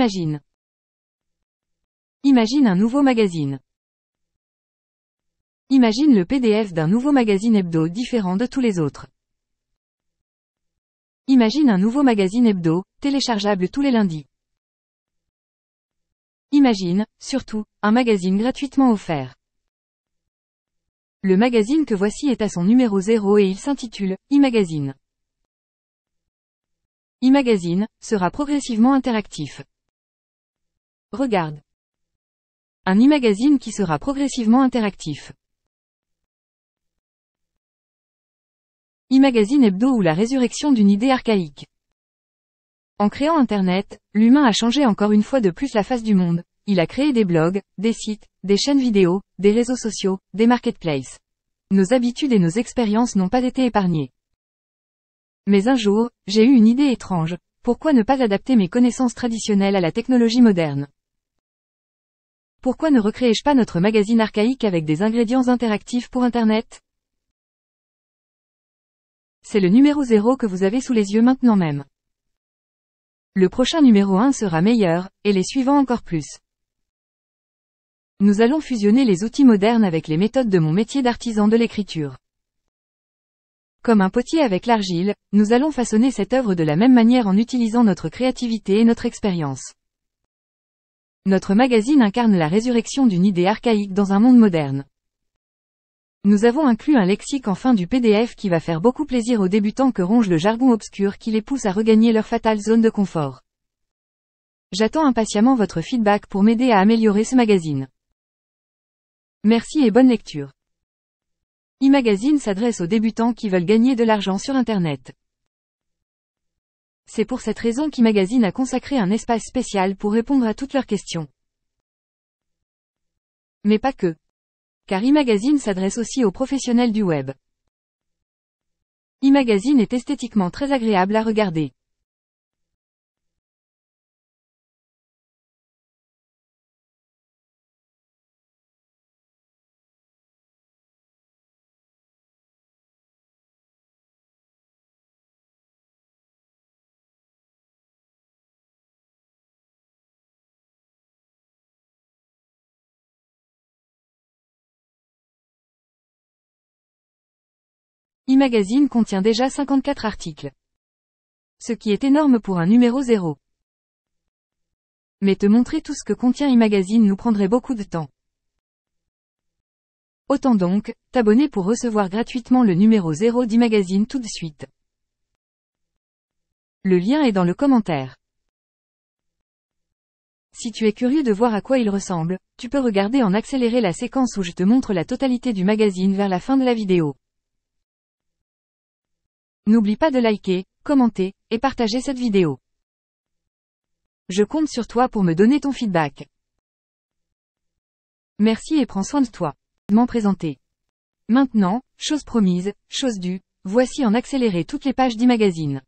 Imagine. Imagine un nouveau magazine. Imagine le PDF d'un nouveau magazine hebdo différent de tous les autres. Imagine un nouveau magazine hebdo, téléchargeable tous les lundis. Imagine, surtout, un magazine gratuitement offert. Le magazine que voici est à son numéro 0 et il s'intitule e-magazine. magazine sera progressivement interactif. Regarde. Un e-magazine qui sera progressivement interactif. E-magazine hebdo ou la résurrection d'une idée archaïque. En créant Internet, l'humain a changé encore une fois de plus la face du monde. Il a créé des blogs, des sites, des chaînes vidéo, des réseaux sociaux, des marketplaces. Nos habitudes et nos expériences n'ont pas été épargnées. Mais un jour, j'ai eu une idée étrange. Pourquoi ne pas adapter mes connaissances traditionnelles à la technologie moderne pourquoi ne recréais-je pas notre magazine archaïque avec des ingrédients interactifs pour Internet C'est le numéro 0 que vous avez sous les yeux maintenant même. Le prochain numéro 1 sera meilleur, et les suivants encore plus. Nous allons fusionner les outils modernes avec les méthodes de mon métier d'artisan de l'écriture. Comme un potier avec l'argile, nous allons façonner cette œuvre de la même manière en utilisant notre créativité et notre expérience. Notre magazine incarne la résurrection d'une idée archaïque dans un monde moderne. Nous avons inclus un lexique en fin du PDF qui va faire beaucoup plaisir aux débutants que ronge le jargon obscur qui les pousse à regagner leur fatale zone de confort. J'attends impatiemment votre feedback pour m'aider à améliorer ce magazine. Merci et bonne lecture. e-magazine s'adresse aux débutants qui veulent gagner de l'argent sur Internet. C'est pour cette raison qu'e-magazine a consacré un espace spécial pour répondre à toutes leurs questions. Mais pas que. Car Imagazine s'adresse aussi aux professionnels du web. Imagazine est esthétiquement très agréable à regarder. e-magazine contient déjà 54 articles. Ce qui est énorme pour un numéro zéro. Mais te montrer tout ce que contient e-magazine nous prendrait beaucoup de temps. Autant donc, t'abonner pour recevoir gratuitement le numéro zéro d'e-magazine tout de suite. Le lien est dans le commentaire. Si tu es curieux de voir à quoi il ressemble, tu peux regarder en accéléré la séquence où je te montre la totalité du magazine vers la fin de la vidéo. N'oublie pas de liker, commenter, et partager cette vidéo. Je compte sur toi pour me donner ton feedback. Merci et prends soin de toi. M'en présenter. Maintenant, chose promise, chose due, voici en accéléré toutes les pages d'e-magazine.